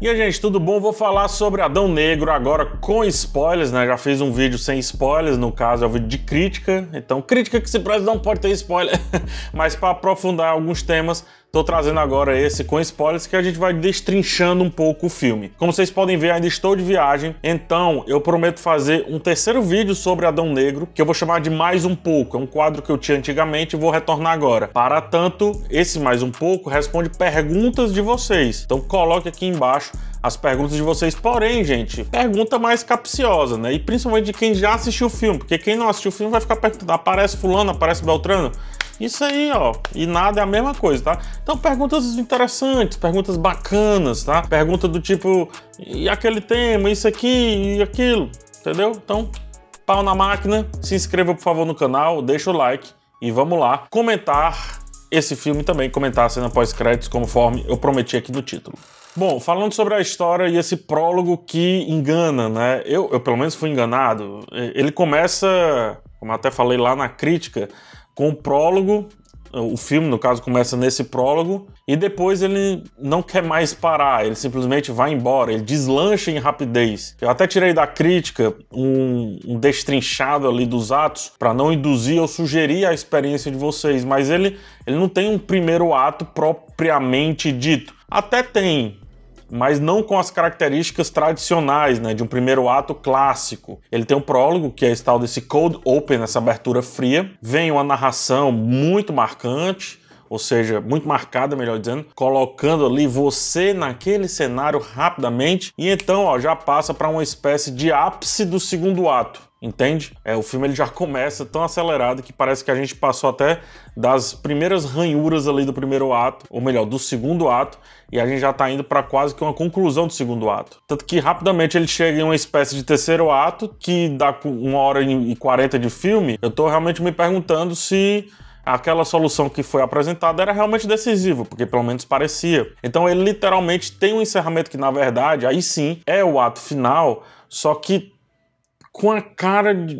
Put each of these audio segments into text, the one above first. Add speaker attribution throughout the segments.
Speaker 1: E aí, gente, tudo bom? Vou falar sobre Adão Negro agora com spoilers, né? Já fiz um vídeo sem spoilers, no caso é um vídeo de crítica, então crítica que se preze não pode ter spoiler, mas para aprofundar alguns temas, Tô trazendo agora esse com spoilers que a gente vai destrinchando um pouco o filme. Como vocês podem ver, ainda estou de viagem, então eu prometo fazer um terceiro vídeo sobre Adão Negro, que eu vou chamar de Mais Um Pouco. É um quadro que eu tinha antigamente e vou retornar agora. Para tanto, esse Mais Um Pouco responde perguntas de vocês. Então coloque aqui embaixo as perguntas de vocês. Porém, gente, pergunta mais capciosa, né? E principalmente de quem já assistiu o filme, porque quem não assistiu o filme vai ficar perguntando: aparece Fulano, aparece Beltrano. Isso aí, ó, e nada é a mesma coisa, tá? Então, perguntas interessantes, perguntas bacanas, tá? Pergunta do tipo, e aquele tema, isso aqui e aquilo, entendeu? Então, pau na máquina, se inscreva, por favor, no canal, deixa o like e vamos lá comentar esse filme também, comentar a cena pós-créditos, conforme eu prometi aqui no título. Bom, falando sobre a história e esse prólogo que engana, né? Eu, eu pelo menos fui enganado. Ele começa, como até falei lá na crítica, com o prólogo. O filme, no caso, começa nesse prólogo e depois ele não quer mais parar, ele simplesmente vai embora, ele deslancha em rapidez. Eu até tirei da crítica um, um destrinchado ali dos atos para não induzir ou sugerir a experiência de vocês, mas ele, ele não tem um primeiro ato propriamente dito. Até tem, mas não com as características tradicionais, né, de um primeiro ato clássico. Ele tem um prólogo, que é esse tal desse cold open, essa abertura fria. Vem uma narração muito marcante, ou seja, muito marcada, melhor dizendo, colocando ali você naquele cenário rapidamente e então ó, já passa para uma espécie de ápice do segundo ato entende? É, o filme ele já começa tão acelerado que parece que a gente passou até das primeiras ranhuras ali do primeiro ato, ou melhor, do segundo ato, e a gente já tá indo para quase que uma conclusão do segundo ato. Tanto que rapidamente ele chega em uma espécie de terceiro ato, que dá uma hora e quarenta de filme. Eu tô realmente me perguntando se aquela solução que foi apresentada era realmente decisiva, porque pelo menos parecia. Então ele literalmente tem um encerramento que, na verdade, aí sim é o ato final, só que com a cara de...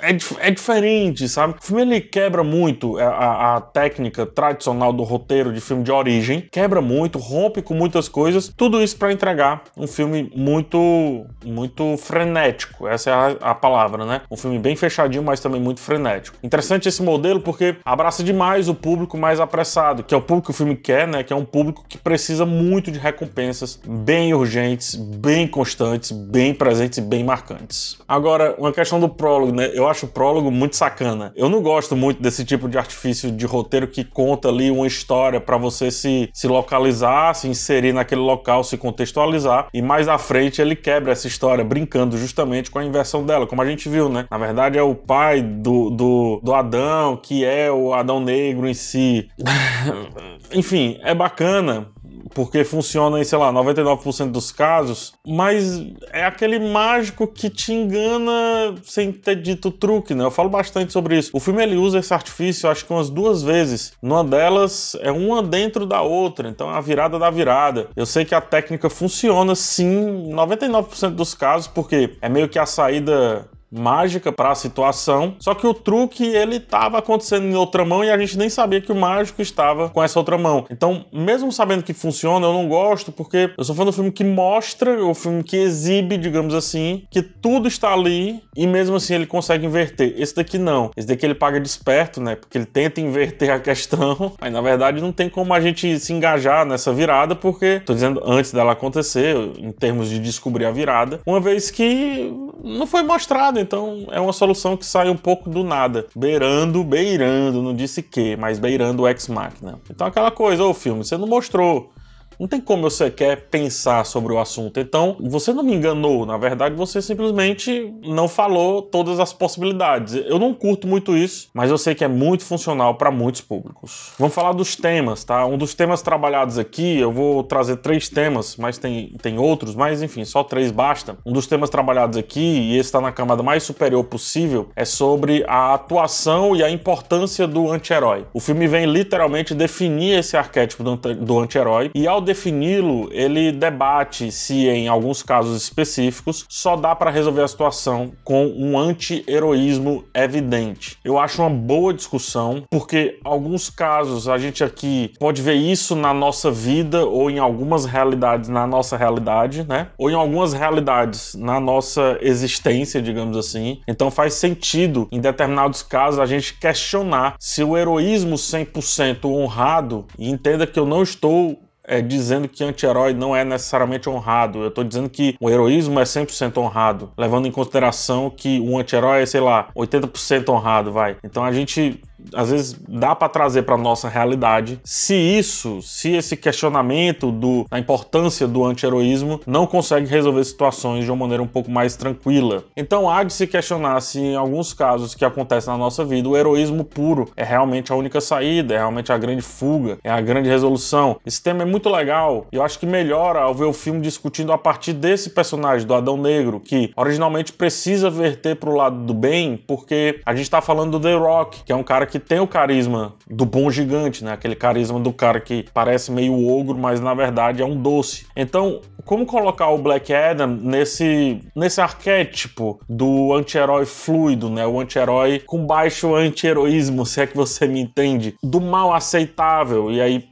Speaker 1: é, é diferente, sabe? O filme ele quebra muito a, é, a, a, técnica tradicional do roteiro de filme de origem, quebra muito, rompe com muitas coisas, tudo isso para entregar um filme muito muito frenético, essa é a, a, palavra, né? Um filme bem fechadinho, mas também muito frenético. Interessante esse modelo porque abraça demais o público mais apressado, que é o público que o filme quer, né? Que é um público que precisa muito de recompensas bem urgentes, bem constantes, bem presentes e bem marcantes. Agora Agora, uma questão do prólogo, né? Eu acho o prólogo muito sacana. Eu não gosto muito desse tipo de artifício de roteiro que conta ali uma história para você se, se localizar, se inserir naquele local, se contextualizar. E mais à frente ele quebra essa história, brincando justamente com a inversão dela, como a gente viu, né? Na verdade, é o pai do, do, do Adão, que é o Adão negro em si. Enfim, é bacana porque funciona em, sei lá, 99% dos casos, mas é aquele mágico que te engana sem ter dito truque, né? Eu falo bastante sobre isso. O filme ele usa esse artifício, acho que umas duas vezes. Numa delas é uma dentro da outra, então é a virada da virada. Eu sei que a técnica funciona sim, 99% dos casos, porque é meio que a saída mágica para a situação. Só que o truque ele estava acontecendo em outra mão e a gente nem sabia que o mágico estava com essa outra mão. Então, mesmo sabendo que funciona, eu não gosto porque eu sou fã do filme que mostra, o filme que exibe, digamos assim, que tudo está ali e mesmo assim ele consegue inverter. Esse daqui não. Esse daqui ele paga desperto, né? Porque ele tenta inverter a questão, mas na verdade não tem como a gente se engajar nessa virada porque tô dizendo antes dela acontecer, em termos de descobrir a virada, uma vez que não foi mostrado então é uma solução que sai um pouco do nada. Beirando, beirando, não disse que, mas beirando o Ex máquina Então aquela coisa, ô filme, você não mostrou não tem como você quer pensar sobre o assunto. Então, você não me enganou, na verdade, você simplesmente não falou todas as possibilidades. Eu não curto muito isso, mas eu sei que é muito funcional para muitos públicos. Vamos falar dos temas, tá? Um dos temas trabalhados aqui, eu vou trazer três temas, mas tem, tem outros, mas enfim, só três basta. Um dos temas trabalhados aqui, e esse está na camada mais superior possível, é sobre a atuação e a importância do anti-herói. O filme vem literalmente definir esse arquétipo do anti-herói, e ao defini-lo, ele debate se, em alguns casos específicos, só dá para resolver a situação com um anti-heroísmo evidente. Eu acho uma boa discussão, porque alguns casos a gente aqui pode ver isso na nossa vida ou em algumas realidades na nossa realidade, né? Ou em algumas realidades na nossa existência, digamos assim. Então faz sentido, em determinados casos, a gente questionar se o heroísmo 100% honrado, e entenda que eu não estou é, dizendo que anti-herói não é necessariamente honrado. Eu estou dizendo que o heroísmo é 100% honrado, levando em consideração que um anti-herói é, sei lá, 80% honrado, vai. Então a gente às vezes dá para trazer para nossa realidade. Se isso, se esse questionamento do, da importância do anti-heroísmo não consegue resolver situações de uma maneira um pouco mais tranquila. Então há de se questionar se em alguns casos que acontecem na nossa vida o heroísmo puro é realmente a única saída, é realmente a grande fuga, é a grande resolução. Esse tema é muito legal e eu acho que melhora ao ver o filme discutindo a partir desse personagem do Adão Negro que originalmente precisa verter para o lado do bem porque a gente está falando do The Rock, que é um cara que tem o carisma do bom gigante, né? Aquele carisma do cara que parece meio ogro, mas na verdade é um doce. Então, como colocar o Black Adam nesse, nesse arquétipo do anti-herói fluido, né? O anti-herói com baixo anti-heroísmo, se é que você me entende, do mal aceitável. E aí,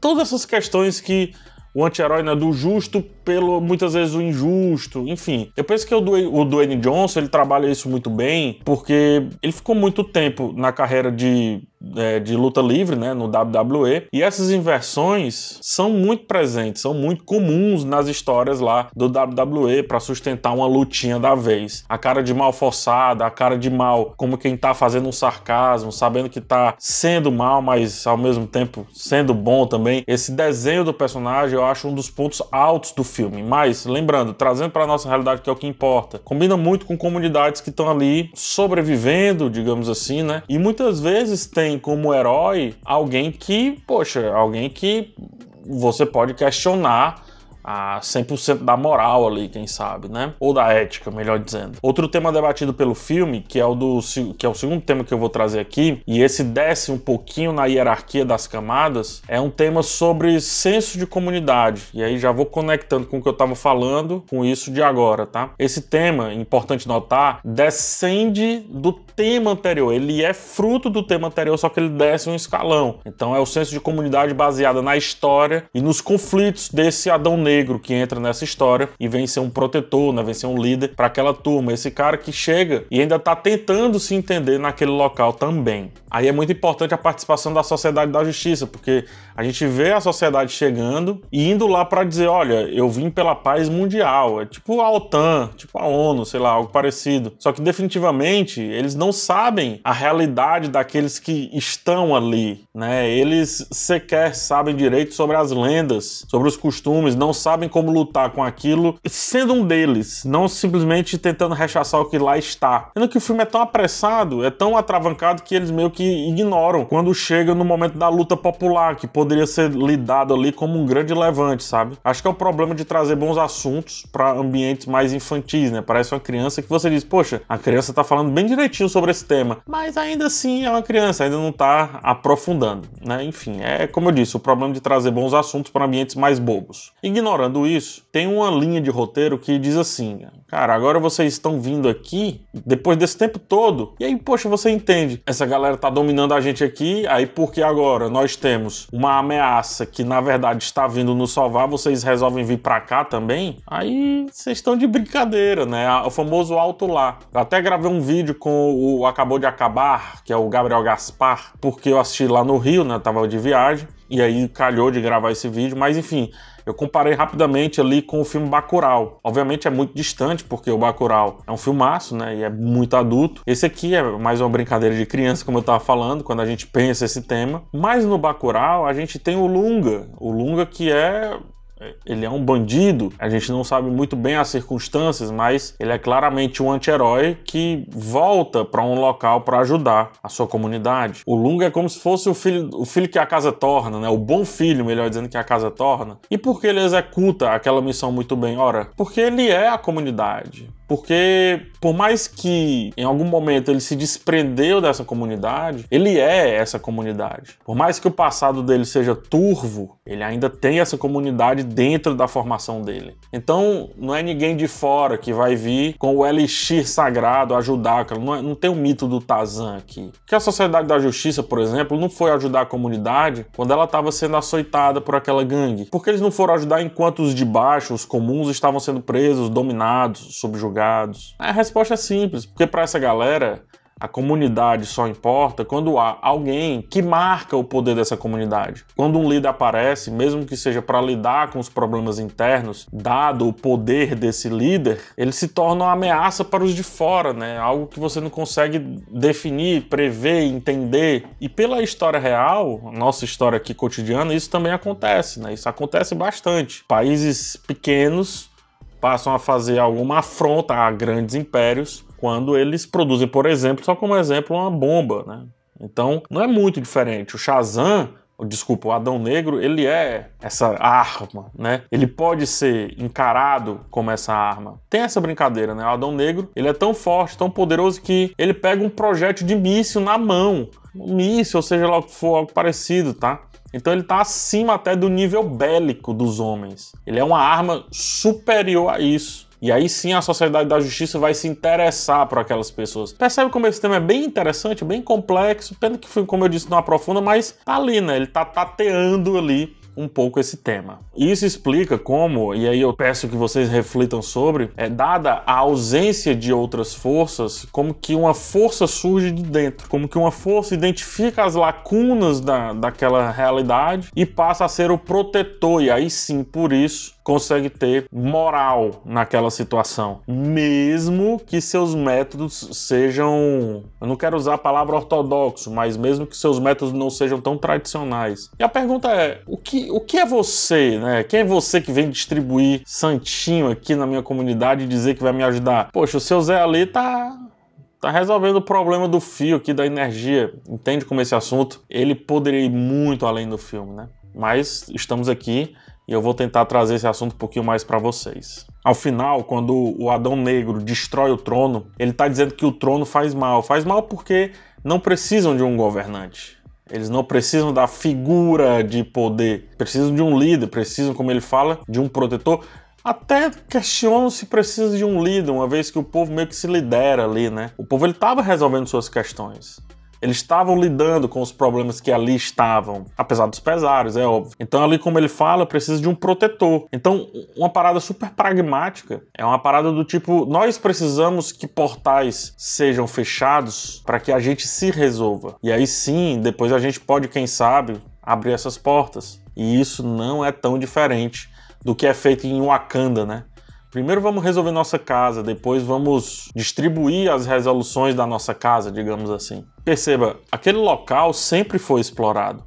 Speaker 1: todas essas questões que o anti-herói né, do justo pelo muitas vezes o injusto, enfim. Eu penso que o, o Dwayne Johnson ele trabalha isso muito bem, porque ele ficou muito tempo na carreira de é, de luta livre, né, no WWE. E essas inversões são muito presentes, são muito comuns nas histórias lá do WWE para sustentar uma lutinha da vez. A cara de mal forçada, a cara de mal como quem tá fazendo um sarcasmo, sabendo que tá sendo mal, mas ao mesmo tempo sendo bom também. Esse desenho do personagem eu acho um dos pontos altos do filme. Mas lembrando, trazendo para nossa realidade que é o que importa, combina muito com comunidades que estão ali sobrevivendo, digamos assim, né? E muitas vezes tem tem como herói alguém que, poxa, alguém que você pode questionar a 100% da moral ali, quem sabe, né? Ou da ética, melhor dizendo. Outro tema debatido pelo filme, que é o do que é o segundo tema que eu vou trazer aqui, e esse desce um pouquinho na hierarquia das camadas, é um tema sobre senso de comunidade. E aí já vou conectando com o que eu estava falando com isso de agora, tá? Esse tema, importante notar, descende do tema anterior, ele é fruto do tema anterior, só que ele desce um escalão. Então é o senso de comunidade baseada na história e nos conflitos desse Adão Negro negro que entra nessa história e vem ser um protetor, né? Vem ser um líder para aquela turma. Esse cara que chega e ainda tá tentando se entender naquele local também. Aí é muito importante a participação da sociedade da justiça, porque a gente vê a sociedade chegando e indo lá para dizer, olha, eu vim pela paz mundial. É tipo a OTAN, tipo a ONU, sei lá, algo parecido. Só que definitivamente eles não sabem a realidade daqueles que estão ali, né? Eles sequer sabem direito sobre as lendas, sobre os costumes, não sabem como lutar com aquilo, sendo um deles, não simplesmente tentando rechaçar o que lá está. Sendo que o filme é tão apressado, é tão atravancado que eles meio que ignoram quando chega no momento da luta popular, que poderia ser lidado ali como um grande levante, sabe? Acho que é o problema de trazer bons assuntos para ambientes mais infantis, né? Parece uma criança que você diz, poxa, a criança tá falando bem direitinho sobre esse tema, mas ainda assim é uma criança, ainda não tá aprofundando, né? Enfim, é como eu disse, o problema de trazer bons assuntos para ambientes mais bobos. Ignora ignorando isso, tem uma linha de roteiro que diz assim: cara, agora vocês estão vindo aqui depois desse tempo todo. E aí, poxa, você entende. Essa galera tá dominando a gente aqui, aí porque agora nós temos uma ameaça que na verdade está vindo nos salvar, vocês resolvem vir para cá também? Aí vocês estão de brincadeira, né? O famoso alto lá. Eu até gravei um vídeo com o Acabou de Acabar, que é o Gabriel Gaspar, porque eu assisti lá no Rio, né? Eu tava de viagem. E aí calhou de gravar esse vídeo, mas enfim, eu comparei rapidamente ali com o filme Bacurau. Obviamente é muito distante, porque o Bacurau é um filmaço, né? E é muito adulto. Esse aqui é mais uma brincadeira de criança, como eu estava falando, quando a gente pensa esse tema. Mas no Bacurau a gente tem o Lunga. O Lunga que é ele é um bandido. A gente não sabe muito bem as circunstâncias, mas ele é claramente um anti-herói que volta para um local para ajudar a sua comunidade. O Lunga é como se fosse o filho, o filho que a casa torna, né? O bom filho, melhor dizendo, que a casa torna. E por que ele executa aquela missão muito bem? Ora, porque ele é a comunidade. Porque, por mais que em algum momento ele se desprendeu dessa comunidade, ele é essa comunidade. Por mais que o passado dele seja turvo, ele ainda tem essa comunidade dentro da formação dele. Então, não é ninguém de fora que vai vir com o elixir sagrado ajudar. Não, é, não tem o mito do Tarzan aqui. Que a Sociedade da Justiça, por exemplo, não foi ajudar a comunidade quando ela estava sendo açoitada por aquela gangue. Porque eles não foram ajudar enquanto os de baixo, os comuns, estavam sendo presos, dominados, subjugados. A resposta é simples, porque para essa galera, a comunidade só importa quando há alguém que marca o poder dessa comunidade. Quando um líder aparece, mesmo que seja para lidar com os problemas internos, dado o poder desse líder, ele se torna uma ameaça para os de fora, né? Algo que você não consegue definir, prever, entender. E pela história real, nossa história aqui cotidiana, isso também acontece, né? Isso acontece bastante. Países pequenos passam a fazer alguma afronta a grandes impérios quando eles produzem, por exemplo, só como exemplo, uma bomba, né? Então, não é muito diferente. O Shazam desculpa, o Adão Negro, ele é essa arma, né? Ele pode ser encarado como essa arma. Tem essa brincadeira, né? O Adão Negro, ele é tão forte, tão poderoso que ele pega um projétil de míssil na mão. Um míssil, ou seja lá o que for, algo parecido, tá? Então ele está acima até do nível bélico dos homens. Ele é uma arma superior a isso. E aí sim a sociedade da justiça vai se interessar por aquelas pessoas. Percebe como esse tema é bem interessante, bem complexo, pena que, como eu disse, não aprofunda, mas tá ali, né? Ele tá tateando ali um pouco esse tema. isso explica como, e aí eu peço que vocês reflitam sobre, é dada a ausência de outras forças, como que uma força surge de dentro, como que uma força identifica as lacunas da, daquela realidade e passa a ser o protetor, e aí sim, por isso, consegue ter moral naquela situação, mesmo que seus métodos sejam, eu não quero usar a palavra ortodoxo, mas mesmo que seus métodos não sejam tão tradicionais. E a pergunta é, o que, o que é você, né? Quem é você que vem distribuir santinho aqui na minha comunidade e dizer que vai me ajudar? Poxa, o seu Zé ali tá tá resolvendo o problema do fio aqui da energia. Entende como esse assunto ele poderia ir muito além do filme, né? Mas estamos aqui e eu vou tentar trazer esse assunto um pouquinho mais para vocês. Ao final, quando o Adão Negro destrói o trono, ele está dizendo que o trono faz mal. Faz mal porque não precisam de um governante. Eles não precisam da figura de poder, precisam de um líder, precisam, como ele fala, de um protetor. Até questionam se precisa de um líder, uma vez que o povo meio que se lidera ali, né? O povo ele estava resolvendo suas questões. Eles estavam lidando com os problemas que ali estavam, apesar dos pesares, é óbvio. Então, ali, como ele fala, precisa de um protetor. Então, uma parada super pragmática é uma parada do tipo: nós precisamos que portais sejam fechados para que a gente se resolva. E aí sim, depois a gente pode, quem sabe, abrir essas portas. E isso não é tão diferente do que é feito em Wakanda, né? Primeiro vamos resolver nossa casa, depois vamos distribuir as resoluções da nossa casa, digamos assim. Perceba, aquele local sempre foi explorado.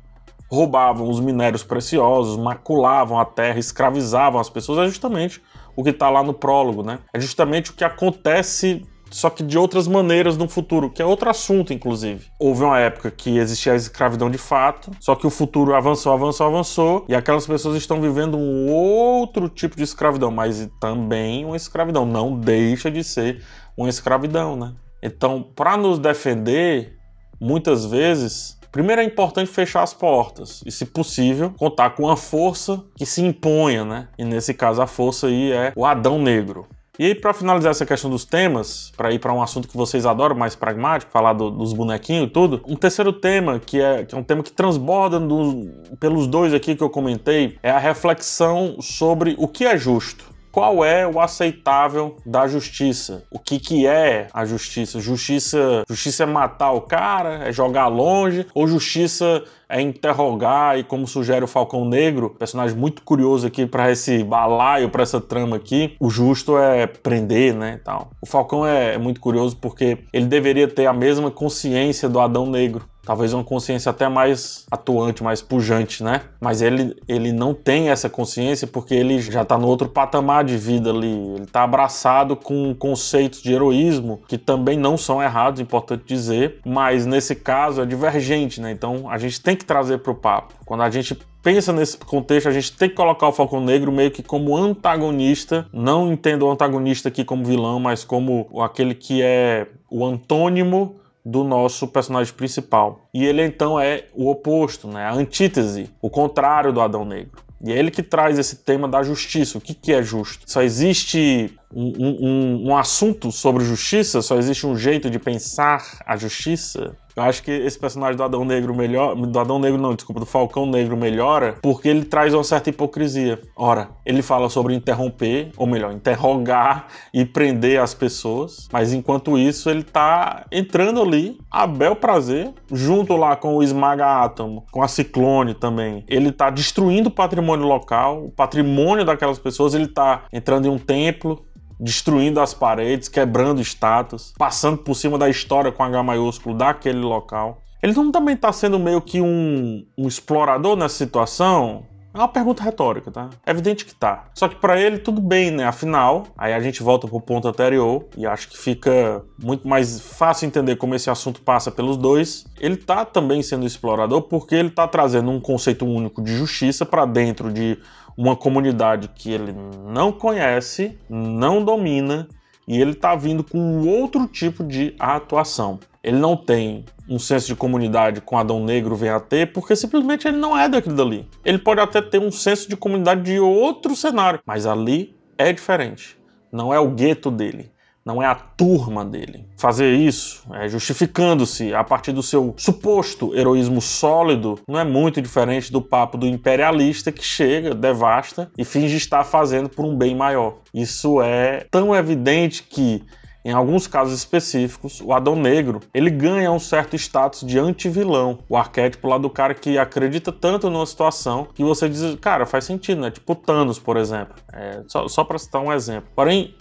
Speaker 1: Roubavam os minérios preciosos, maculavam a terra, escravizavam as pessoas, é justamente o que está lá no prólogo, né? É justamente o que acontece só que de outras maneiras no futuro, que é outro assunto, inclusive. Houve uma época que existia a escravidão de fato, só que o futuro avançou, avançou, avançou, e aquelas pessoas estão vivendo um outro tipo de escravidão, mas também uma escravidão. Não deixa de ser uma escravidão, né? Então, para nos defender, muitas vezes, primeiro é importante fechar as portas e, se possível, contar com uma força que se imponha, né? E nesse caso, a força aí é o Adão Negro. E aí, para finalizar essa questão dos temas, para ir para um assunto que vocês adoram, mais pragmático, falar do, dos bonequinhos e tudo, um terceiro tema, que é, que é um tema que transborda do, pelos dois aqui que eu comentei, é a reflexão sobre o que é justo qual é o aceitável da justiça? O que, que é a justiça? Justiça, justiça é matar o cara, é jogar longe, ou justiça é interrogar e como sugere o Falcão Negro, personagem muito curioso aqui para esse balaio, para essa trama aqui, o justo é prender, né, tal. O Falcão é, é muito curioso porque ele deveria ter a mesma consciência do Adão Negro, talvez uma consciência até mais atuante, mais pujante, né? Mas ele, ele não tem essa consciência porque ele já está no outro patamar de vida ali. Ele está abraçado com conceitos de heroísmo que também não são errados, é importante dizer, mas nesse caso é divergente, né? Então a gente tem que trazer para o papo. Quando a gente pensa nesse contexto, a gente tem que colocar o Falcão Negro meio que como antagonista. Não entendo o antagonista aqui como vilão, mas como aquele que é o antônimo do nosso personagem principal. E ele então é o oposto, né? a antítese, o contrário do Adão Negro. E é ele que traz esse tema da justiça, o que, que é justo. Só existe um, um, um, assunto sobre justiça, só existe um jeito de pensar a justiça. Eu acho que esse personagem do Adão Negro melhor, do Adão Negro não, desculpa, do Falcão Negro melhora, porque ele traz uma certa hipocrisia. Ora, ele fala sobre interromper, ou melhor, interrogar e prender as pessoas, mas enquanto isso ele tá entrando ali a bel prazer, junto lá com o Esmaga Átomo, com a Ciclone também. Ele tá destruindo o patrimônio local, o patrimônio daquelas pessoas, ele tá entrando em um templo destruindo as paredes, quebrando estátuas, passando por cima da história com H maiúsculo daquele local. Ele não também está sendo meio que um, um explorador nessa situação? É uma pergunta retórica, tá? É evidente que tá. Só que para ele tudo bem, né? Afinal, aí a gente volta pro ponto anterior e acho que fica muito mais fácil entender como esse assunto passa pelos dois. Ele tá também sendo explorador porque ele tá trazendo um conceito único de justiça para dentro de uma comunidade que ele não conhece, não domina e ele está vindo com outro tipo de atuação. Ele não tem um senso de comunidade com Adão Negro vem a ter, porque simplesmente ele não é daquilo dali. Ele pode até ter um senso de comunidade de outro cenário, mas ali é diferente. Não é o gueto dele não é a turma dele. Fazer isso, é, justificando-se a partir do seu suposto heroísmo sólido, não é muito diferente do papo do imperialista que chega, devasta e finge estar fazendo por um bem maior. Isso é tão evidente que em alguns casos específicos, o Adão Negro, ele ganha um certo status de anti-vilão, o arquétipo lá do cara que acredita tanto numa situação que você diz, cara, faz sentido, né? Tipo Thanos, por exemplo. É, só, só para citar um exemplo. Porém,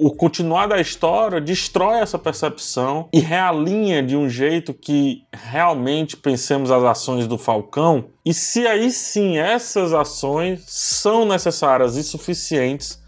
Speaker 1: o, continuar da história destrói essa percepção e realinha de um jeito que realmente pensemos as ações do Falcão. E se aí sim essas ações são necessárias e suficientes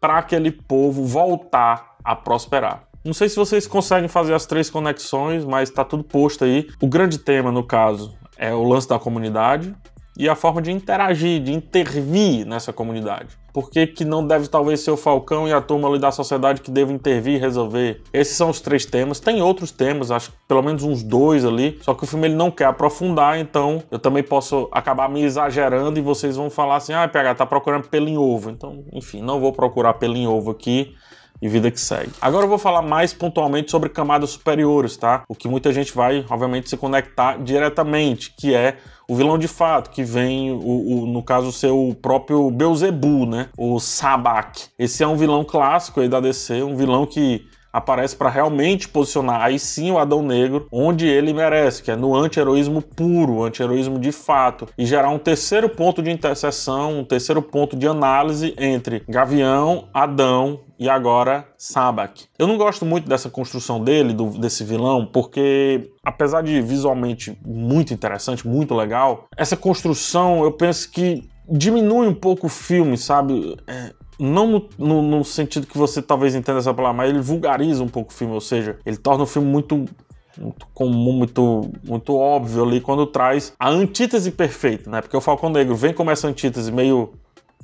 Speaker 1: para aquele povo voltar a prosperar. Não sei se vocês conseguem fazer as três conexões, mas está tudo posto aí. O grande tema, no caso, é o lance da comunidade e a forma de interagir, de intervir nessa comunidade. Por que, que não deve talvez ser o Falcão e a turma ali da sociedade que devem intervir e resolver? Esses são os três temas. Tem outros temas, acho que pelo menos uns dois ali. Só que o filme ele não quer aprofundar, então eu também posso acabar me exagerando e vocês vão falar assim: ah, PH, tá procurando pelo em ovo. Então, enfim, não vou procurar pelo em ovo aqui e vida que segue. Agora eu vou falar mais pontualmente sobre camadas superiores, tá? O que muita gente vai, obviamente, se conectar diretamente, que é o vilão de fato, que vem, o, o no caso, ser o próprio Beuzebu, né? O Sabak. Esse é um vilão clássico aí da DC, um vilão que aparece para realmente posicionar aí sim o Adão Negro onde ele merece, que é no anti-heroísmo puro, anti-heroísmo de fato, e gerar um terceiro ponto de interseção, um terceiro ponto de análise entre Gavião, Adão, e agora Sabak. Eu não gosto muito dessa construção dele, do, desse vilão, porque apesar de visualmente muito interessante, muito legal, essa construção eu penso que diminui um pouco o filme, sabe? É, não no, no, no, sentido que você talvez entenda essa palavra, mas ele vulgariza um pouco o filme, ou seja, ele torna o filme muito muito comum, muito, muito óbvio ali quando traz a antítese perfeita, né? Porque o Falcão Negro vem como essa antítese meio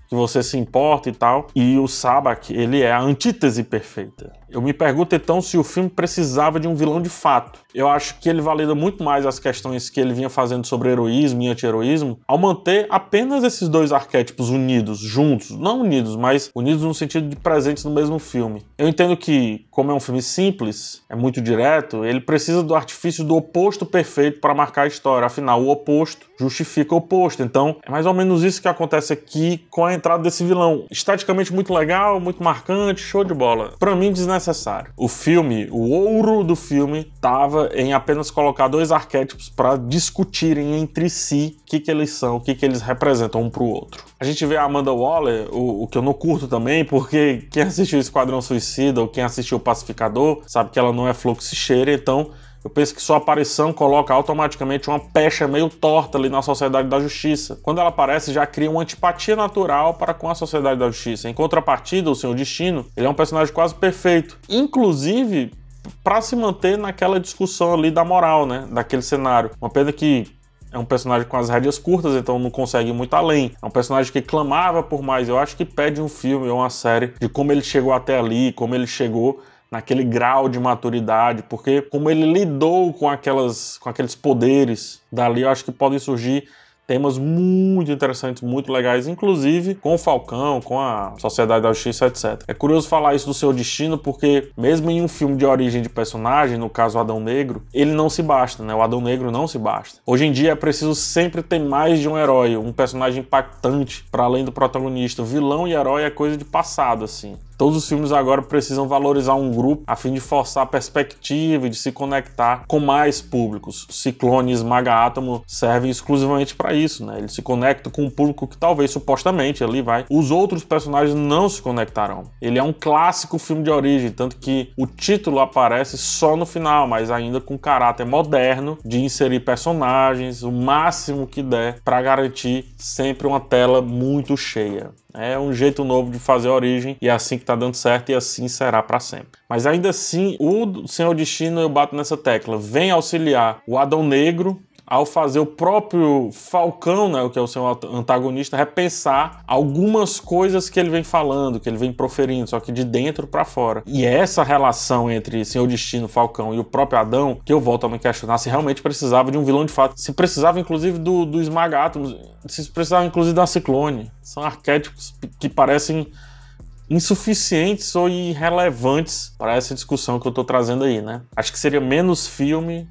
Speaker 1: que você se importa e tal. E o Sabak, ele é a antítese perfeita. Eu me pergunto então se o filme precisava de um vilão de fato. Eu acho que ele valida muito mais as questões que ele vinha fazendo sobre heroísmo e anti-heroísmo ao manter apenas esses dois arquétipos unidos, juntos. Não unidos, mas unidos no sentido de presentes no mesmo filme. Eu entendo que, como é um filme simples, é muito direto, ele precisa do artifício do oposto perfeito para marcar a história. Afinal, o oposto justifica o posto. Então, é mais ou menos isso que acontece aqui com a entrada desse vilão. Esteticamente muito legal, muito marcante, show de bola. Para mim, desnecessário. O filme, o ouro do filme, tava em apenas colocar dois arquétipos para discutirem entre si o que, que eles são, o que, que eles representam um pro outro. A gente vê a Amanda Waller, o, o que eu não curto também, porque quem assistiu Esquadrão Suicida ou quem assistiu o Pacificador sabe que ela não é fluxo cheira, então eu penso que sua aparição coloca automaticamente uma pecha meio torta ali na sociedade da justiça. Quando ela aparece, já cria uma antipatia natural para com a sociedade da justiça. Em contrapartida, o Senhor Destino, ele é um personagem quase perfeito. Inclusive, para se manter naquela discussão ali da moral, né? Daquele cenário. Uma pena que é um personagem com as rédeas curtas, então não consegue ir muito além. É um personagem que clamava por mais. Eu acho que pede um filme ou uma série de como ele chegou até ali, como ele chegou naquele grau de maturidade, porque como ele lidou com aquelas com aqueles poderes, dali eu acho que podem surgir temas muito interessantes, muito legais, inclusive com o Falcão, com a Sociedade da Justiça, etc. É curioso falar isso do seu destino, porque mesmo em um filme de origem de personagem, no caso Adão Negro, ele não se basta, né? O Adão Negro não se basta. Hoje em dia é preciso sempre ter mais de um herói, um personagem impactante para além do protagonista. Vilão e herói é coisa de passado, assim. Todos os filmes agora precisam valorizar um grupo a fim de forçar a perspectiva e de se conectar com mais públicos. Ciclone e Esmaga Átomo servem exclusivamente para isso, né? Ele se conecta com um público que talvez supostamente ali vai. Os outros personagens não se conectarão. Ele é um clássico filme de origem, tanto que o título aparece só no final, mas ainda com caráter moderno de inserir personagens, o máximo que der, para garantir sempre uma tela muito cheia. É um jeito novo de fazer a origem e é assim que tá dando certo e assim será para sempre. Mas ainda assim, o Senhor Destino eu bato nessa tecla, vem auxiliar o Adão Negro ao fazer o próprio Falcão, né, que é o seu antagonista, repensar algumas coisas que ele vem falando, que ele vem proferindo, só que de dentro para fora. E é essa relação entre Senhor Destino, Falcão e o próprio Adão, que eu volto a me questionar se realmente precisava de um vilão de fato, se precisava inclusive do, do Esmagátomos, se precisava inclusive da Ciclone. São arquétipos que parecem insuficientes ou irrelevantes para essa discussão que eu estou trazendo aí, né? Acho que seria menos filme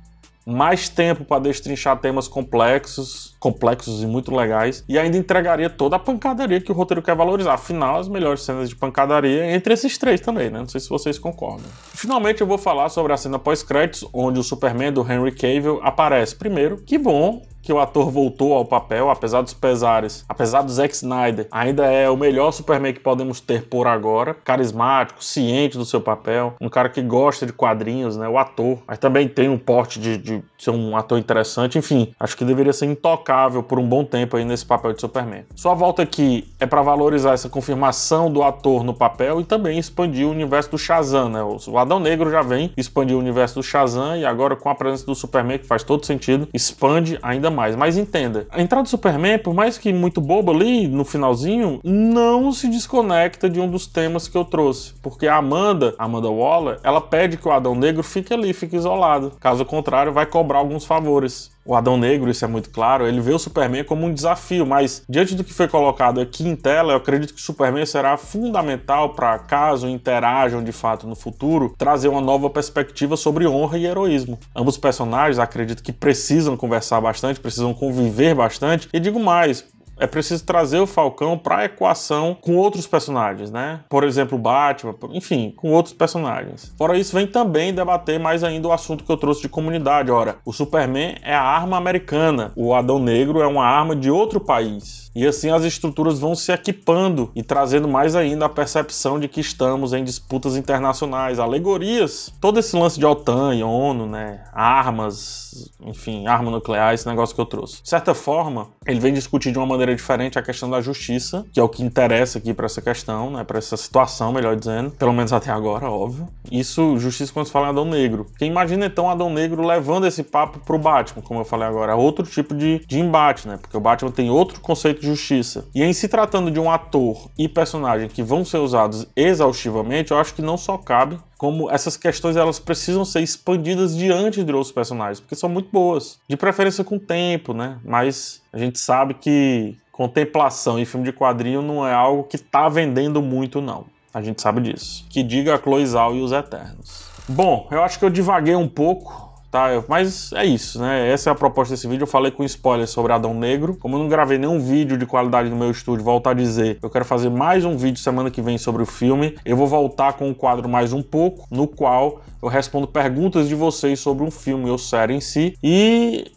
Speaker 1: mais tempo para destrinchar temas complexos, complexos e muito legais, e ainda entregaria toda a pancadaria que o roteiro quer valorizar. Afinal, as melhores cenas de pancadaria entre esses três também, né? Não sei se vocês concordam. Finalmente, eu vou falar sobre a cena pós-créditos, onde o Superman do Henry Cavill aparece primeiro. Que bom, que o ator voltou ao papel, apesar dos pesares, apesar do Zack Snyder, ainda é o melhor Superman que podemos ter por agora. Carismático, ciente do seu papel, um cara que gosta de quadrinhos, né? O ator. Mas também tem um porte de, de ser um ator interessante. Enfim, acho que deveria ser intocável por um bom tempo aí nesse papel de Superman. Sua volta aqui é para valorizar essa confirmação do ator no papel e também expandir o universo do Shazam, né? O Adão Negro já vem expandir o universo do Shazam e agora com a presença do Superman, que faz todo sentido, expande ainda mais, mas entenda. A entrada do Superman, por mais que muito boba ali no finalzinho, não se desconecta de um dos temas que eu trouxe. Porque a Amanda, Amanda Waller, ela pede que o Adão Negro fique ali, fique isolado. Caso contrário, vai cobrar alguns favores o Adão Negro, isso é muito claro, ele vê o Superman como um desafio, mas diante do que foi colocado aqui em tela, eu acredito que o Superman será fundamental para, caso interajam de fato no futuro, trazer uma nova perspectiva sobre honra e heroísmo. Ambos personagens, acredito que precisam conversar bastante, precisam conviver bastante, e digo mais, é preciso trazer o Falcão para a equação com outros personagens, né? Por exemplo, Batman, enfim, com outros personagens. Fora isso, vem também debater mais ainda o assunto que eu trouxe de comunidade. Ora, o Superman é a arma americana, o Adão Negro é uma arma de outro país. E assim as estruturas vão se equipando e trazendo mais ainda a percepção de que estamos em disputas internacionais, alegorias, todo esse lance de OTAN e ONU, né? Armas, enfim, arma nuclear, esse negócio que eu trouxe. De certa forma, ele vem discutir de uma maneira maneira diferente a questão da justiça, que é o que interessa aqui para essa questão, né, para essa situação, melhor dizendo, pelo menos até agora, óbvio. Isso, justiça quando se fala em Adão Negro. Porque imagina então Adão Negro levando esse papo pro Batman, como eu falei agora, é outro tipo de, de embate, né? Porque o Batman tem outro conceito de justiça. E em se tratando de um ator e personagem que vão ser usados exaustivamente, eu acho que não só cabe como essas questões elas precisam ser expandidas diante de outros personagens, porque são muito boas. De preferência com o tempo, né? Mas a gente sabe que contemplação em filme de quadrinho não é algo que tá vendendo muito, não. A gente sabe disso. Que diga a Cloizal e os Eternos. Bom, eu acho que eu divaguei um pouco tá? Mas é isso, né? Essa é a proposta desse vídeo. Eu falei com spoilers sobre Adão Negro. Como eu não gravei nenhum vídeo de qualidade no meu estúdio, voltar a dizer, eu quero fazer mais um vídeo semana que vem sobre o filme. Eu vou voltar com o quadro mais um pouco, no qual eu respondo perguntas de vocês sobre um filme ou série em si. E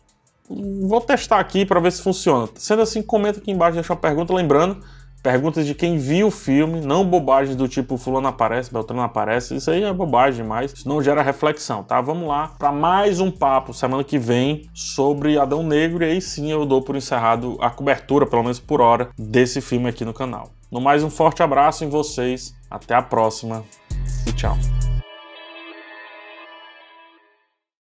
Speaker 1: vou testar aqui para ver se funciona. Sendo assim, comenta aqui embaixo, deixa uma pergunta, lembrando perguntas de quem viu o filme, não bobagens do tipo fulano aparece, Beltrano aparece, isso aí é bobagem, mas isso não gera reflexão, tá? Vamos lá para mais um papo semana que vem sobre Adão Negro e aí sim eu dou por encerrado a cobertura, pelo menos por hora, desse filme aqui no canal. No mais, um forte abraço em vocês, até a próxima e tchau.